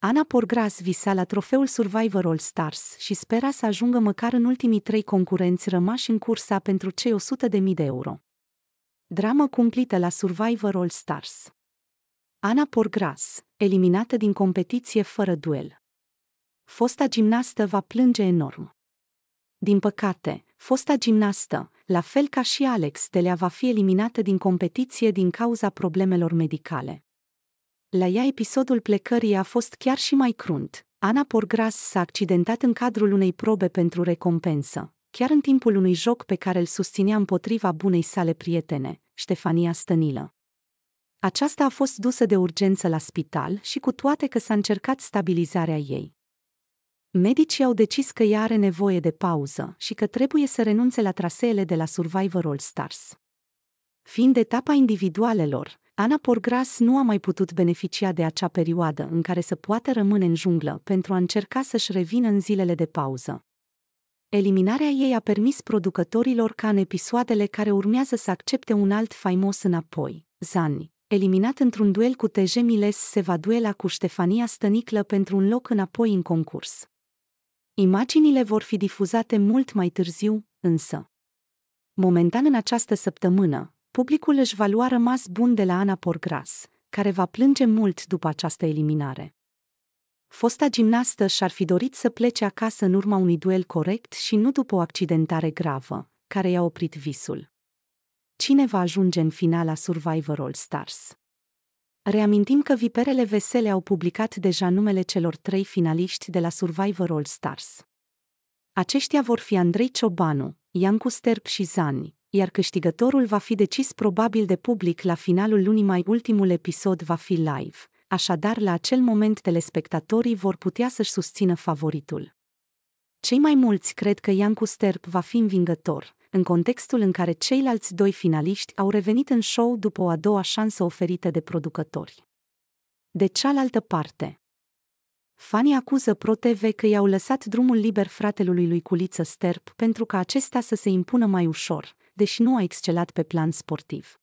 Ana Porgras visa la trofeul Survivor All Stars și spera să ajungă măcar în ultimii trei concurenți rămași în cursa pentru cei 100.000 de euro. Dramă cumplită la Survivor All Stars Ana Porgras, eliminată din competiție fără duel. Fosta gimnastă va plânge enorm. Din păcate, fosta gimnastă, la fel ca și Alex Telea va fi eliminată din competiție din cauza problemelor medicale. La ea episodul plecării a fost chiar și mai crunt. Ana Porgras s-a accidentat în cadrul unei probe pentru recompensă. Chiar în timpul unui joc pe care îl susținea împotriva bunei sale prietene, Ștefania Stănilă. Aceasta a fost dusă de urgență la spital și cu toate că s-a încercat stabilizarea ei. Medicii au decis că ea are nevoie de pauză și că trebuie să renunțe la traseele de la Survivor All Stars. Fiind etapa individualelor, Ana Porgras nu a mai putut beneficia de acea perioadă în care să poată rămâne în junglă pentru a încerca să-și revină în zilele de pauză. Eliminarea ei a permis producătorilor ca în episoadele care urmează să accepte un alt faimos înapoi, Zani. Eliminat într-un duel cu TJ Miles, se va duela cu Ștefania Stăniclă pentru un loc înapoi în concurs. Imaginile vor fi difuzate mult mai târziu, însă. Momentan în această săptămână, publicul își va lua rămas bun de la Ana Porgras, care va plânge mult după această eliminare. Fosta gimnastă și-ar fi dorit să plece acasă în urma unui duel corect și nu după o accidentare gravă, care i-a oprit visul. Cine va ajunge în finala Survivor All Stars? Reamintim că Viperele Vesele au publicat deja numele celor trei finaliști de la Survivor All Stars. Aceștia vor fi Andrei Ciobanu, Iancu Sterp și Zani, iar câștigătorul va fi decis probabil de public la finalul lunii mai ultimul episod va fi live, așadar la acel moment telespectatorii vor putea să-și susțină favoritul. Cei mai mulți cred că Iancu Sterp va fi învingător, în contextul în care ceilalți doi finaliști au revenit în show după o a doua șansă oferită de producători. De cealaltă parte, fanii acuză ProTV că i-au lăsat drumul liber fratelului lui Culiță Sterp pentru ca acesta să se impună mai ușor, deși nu a excelat pe plan sportiv.